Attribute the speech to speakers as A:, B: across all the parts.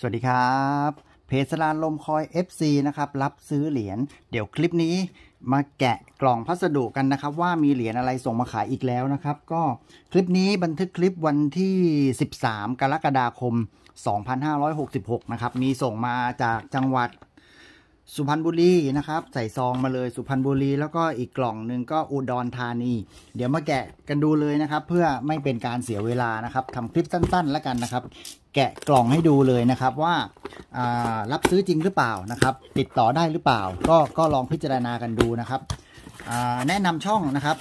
A: สวัสดีครับ เพจสลานลมคอย FC นะครับ รับซื้อเหรียญเดี๋ยวคลิปนี้มาแกะกล่องพัสดุกันนะครับ ว่ามีเหรียญอะไรส่งมาขายอีกแล้วนะครับ ก็คลิปนี้บันทึกคลิปวันที่ 13 กรกฎาคม 2566 นะครับ มีส่งมาจากจังหวัดสุพรรณบุรีนะครับ ใส่ซองมาเลยสุพรรณบุรี แล้วก็อีกกล่องหนึ่งก็อุดรธานี เดี๋ยวมาแกะกันดูเลยนะครับ เพื่อไม่เป็นการเสียเวลานะครับทำคลิปสั้นๆแล้วกันนะครับ แกะกล่องให้ดูเลยนะครับว่ารับซื้อจริงหรือเปล่านะครับ ติดต่อได้หรือเปล่า ก็ก็ลองพิจารณากันดูนะครับแนะนำช่องนะครับ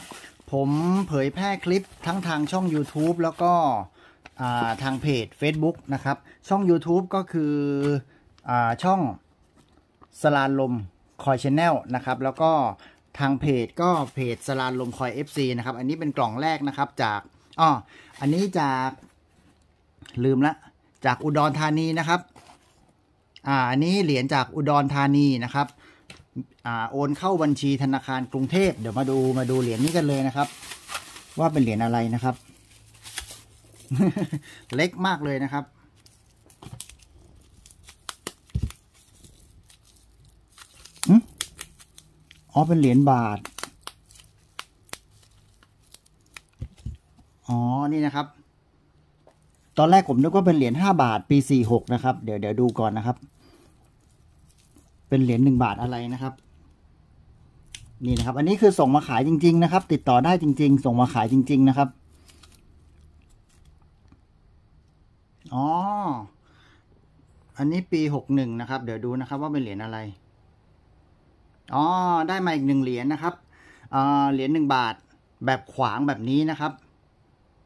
A: ผมเผยแพร่คลิปทั้งทางช่อง YouTube แล้วก็ทางเพจ Facebook นะครับช่อง YouTube ก็คืออช่องสลานลมคอยชแนลนะครับ แล้วก็ทางเพจก็เพจสลานลมคอย FC นะครับ อันนี้เป็นกล่องแรกนะครับ จากอ๋ออันนี้จากลืมละจากอุดรธานีนะครับ อ่าอันนี้เหรียญจากอุดรธานีนะครับ อ่าโอนเข้าบัญชีธนาคารกรุงเทพเดี๋ยวมาดูมาดูเหรียญนี้กันเลยนะครับ ว่าเป็นเหรียญอะไรนะครับ เล็กมากเลยนะครับอ๋อเป็นเหรียญบาท อ๋อ นี่นะครับ ตอนแรกผมนึกว่าเป็นเหรียญห้าบาทปีสี่หกนะครับ เดี๋ยวเดี๋ยวดูก่อนนะครับ เป็นเหรียญหนึ่งบาทอะไรนะครับ นี่นะครับอันนี้คือส่งมาขายจริง ๆ นะครับ ติดต่อได้จริงๆส่งมาขายจริง ๆนะครับ อ๋อ อันนี้ปีหกหนึ่งนะครับ เดี๋ยวดูนะครับ ว่าเป็นเหรียญอะไรอ๋อได้มาอีกหนึ่งเหรียญนะครับ เหรียญหนึ่งบาทแบบขวางแบบนี้นะครับ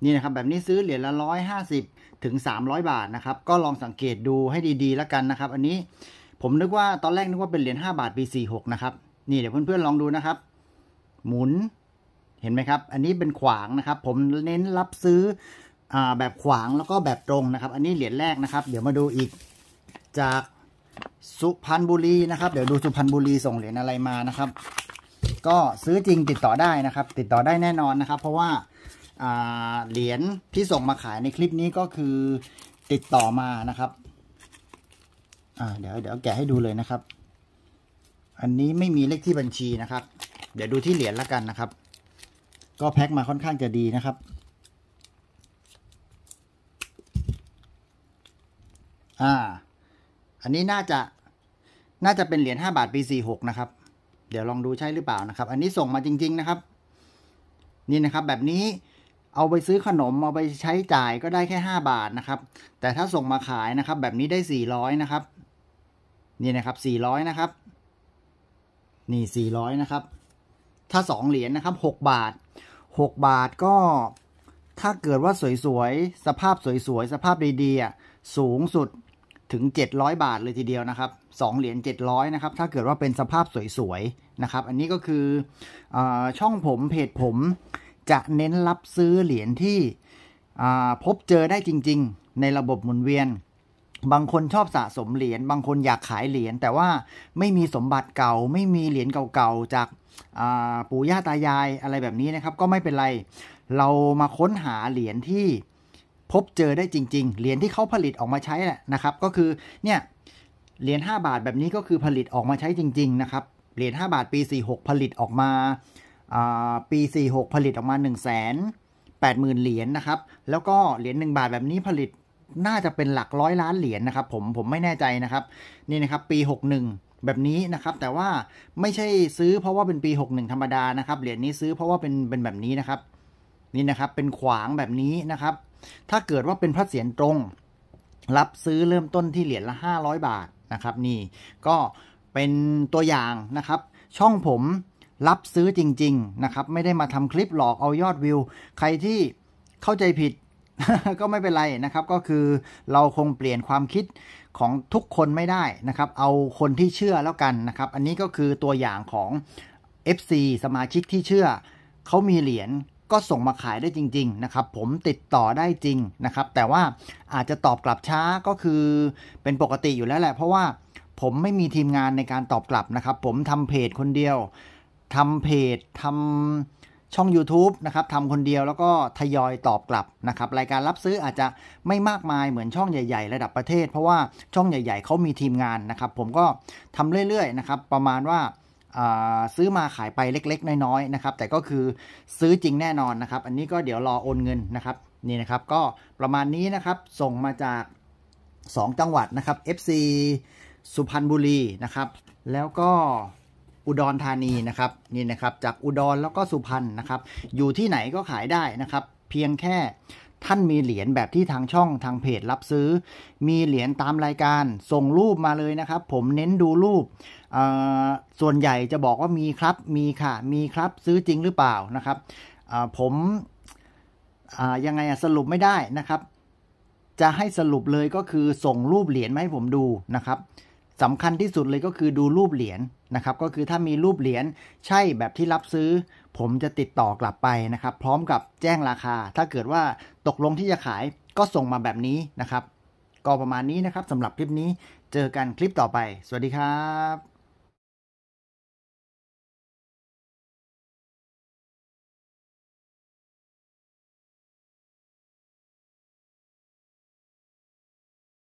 A: นี่นะครับแบบนี้ซื้อเหรียญละร้อยห้าสิบถึงสามร้อยบาทนะครับ ก็ลองสังเกตดูให้ดี ๆแล้วกันนะครับ อันนี้ผมนึกว่าตอนแรกนึกว่าเป็นเหรียญห้าบาทปีสี่หกนะครับ นี่ เดี๋ยวเพื่อนๆลองดูนะครับ หมุนเห็นไหมครับ อันนี้เป็นขวางนะครับ ผมเน้นรับซื้อแบบขวางแล้วก็แบบตรงนะครับ อันนี้เหรียญแรกนะครับ เดี๋ยวมาดูอีกจากสุพรรณบุรีนะครับเดี๋ยวดูสุพรรณบุรีส่งเหรียญอะไรมานะครับ ก็ซื้อจริงติดต่อได้นะครับ ติดต่อได้แน่นอนนะครับ เพราะว่าเหรียญที่ส่งมาขายในคลิปนี้ก็คือติดต่อมานะครับเดี๋ยวเดี๋ยวแกะให้ดูเลยนะครับ อันนี้ไม่มีเลขที่บัญชีนะครับ เดี๋ยวดูที่เหรียญแล้วกันนะครับ ก็แพ็คมาค่อนข้างจะดีนะครับ อ่าอันนี้น่าจะน่าจะเป็นเหรียญ 5 บาทปี46นะครับ เดี๋ยวลองดูใช่หรือเปล่านะครับ อันนี้ส่งมาจริงๆนะครับ นี่นะครับ แบบนี้เอาไปซื้อขนมเอาไปใช้จ่ายก็ได้แค่ 5 บาทนะครับ แต่ถ้าส่งมาขายนะครับแบบนี้ได้ 400นะครับ นี่นะครับ 400นะครับ นี่ 400 นะครับ ถ้า 2 เหรียญนนะครับ 6 บาท 6 บาทก็ถ้าเกิดว่าสวยๆสภาพสวยๆสภาพดีๆสูงสุดถึง700 บาทเลยทีเดียวนะครับ 2เหรียญ700นะครับถ้าเกิดว่าเป็นสภาพสวยๆนะครับ อันนี้ก็คืออช่องผมเพจผม จะเน้นรับซื้อเหรียญที่ พบเจอได้จริงๆ ในระบบหมุนเวียน บางคนชอบสะสมเหรียญบางคนอยากขายเหรียญแต่ว่าไม่มีสมบัติเก่า ไม่มีเหรียญเก่าๆ จากปู่ย่าตายายอะไรแบบนี้นะครับ ก็ไม่เป็นไรเรามาค้นหาเหรียญที่พบเจอได้จริงๆ เหรียญที่เขาผลิตออกมาใช้แหละนะครับ ก็คือเนี่ยเหรียญ5บาทแบบนี้ก็คือผลิตออกมาใช้จริง ๆ นะครับเหรียญ5บาทปี 46 ผลิตออกมาปี 46 ผลิตออกมา1 0 0 0 0แสน8 0,000เหรียญนนะครับ แล้วก็เหรียญ1บาทแบบนี้ผลิตน่าจะเป็นหลักร้อยล้านเหรียญนนะครับผมผมไม่แน่ใจนะครับ นี่นะครับปี 61 แบบนี้นะครับ แต่ว่าไม่ใช่ซื้อเพราะว่าเป็นปี61ธรรมดานะครับ เหรียญนี้ซื้อเพราะว่าเป็นเป็นแบบนี้นะครับ นี่นะครับเป็นขวางแบบนี้นะครับถ้าเกิดว่าเป็นพระเศียรตรง รับซื้อเริ่มต้นที่เหรียญละ500บาทนะครับนี่ก็เป็นตัวอย่างนะครับ ช่องผมรับซื้อจริงๆนะครับ ไม่ได้มาทำคลิปหลอกเอายอดวิวใครที่เข้าใจผิดก็ไม่เป็นไรนะครับ ก็คือเราคงเปลี่ยนความคิดของทุกคนไม่ได้นะครับ เอาคนที่เชื่อแล้วกันนะครับ อันนี้ก็คือตัวอย่างของ FC สมาชิกที่เชื่อ เขามีเหรียญก็ส่งมาขายได้จริงๆนะครับ ผมติดต่อได้จริงนะครับ แต่ว่าอาจจะตอบกลับช้าก็คือเป็นปกติอยู่แล้วแหละเพราะว่าผมไม่มีทีมงานในการตอบกลับนะ ครับ ผมทำเพจคนเดียวทำเพจทำช่อง YouTube นะครับทำคนเดียวแล้วก็ทยอยตอบกลับนะครับ รายการรับซื้ออาจจะไม่มากมายเหมือนช่องใหญ่ๆระดับประเทศเพราะว่าช่องใหญ่ๆ เขามีทีมงานนะครับ ผมก็ทำเรื่อยๆนะครับประมาณว่าซื้อมาขายไปเล็กๆ น้อยๆนะครับ แต่ก็คือซื้อจริงแน่นอนนะครับ อันนี้ก็เดี๋ยวรอโอนเงินนะครับนี่นะครับก็ประมาณนี้นะครับส่งมาจาก 2จังหวัดนะครับ FC สุพรรณบุรีนะครับ แล้วก็อุดรธานีนะครับนี่นะครับจากอุดรแล้วก็สุพรรณนะครับ อยู่ที่ไหนก็ขายได้นะครับ เพียงแค่ท่านมีเหรียญแบบที่ทางช่องทางเพจรับซื้อ มีเหรียญตามรายการส่งรูปมาเลยนะครับ ผมเน้นดูรูป ส่วนใหญ่จะบอกว่ามีครับมีค่ะมีครับซื้อจริงหรือเปล่านะครับผมยังไงสรุปไม่ได้นะครับ จะให้สรุปเลยก็คือส่งรูปเหรียญมาให้ผมดูนะครับสำคัญที่สุดเลยก็คือดูรูปเหรียญนะครับ ก็คือถ้ามีรูปเหรียญใช่แบบที่รับซื้อ ผมจะติดต่อกลับไปนะครับ พร้อมกับแจ้งราคา ถ้าเกิดว่าตกลงที่จะขายก็ส่งมาแบบนี้นะครับก็ประมาณนี้นะครับสำหรับคลิปนี้เจอกันคลิปต่อไป สวัสดีครับ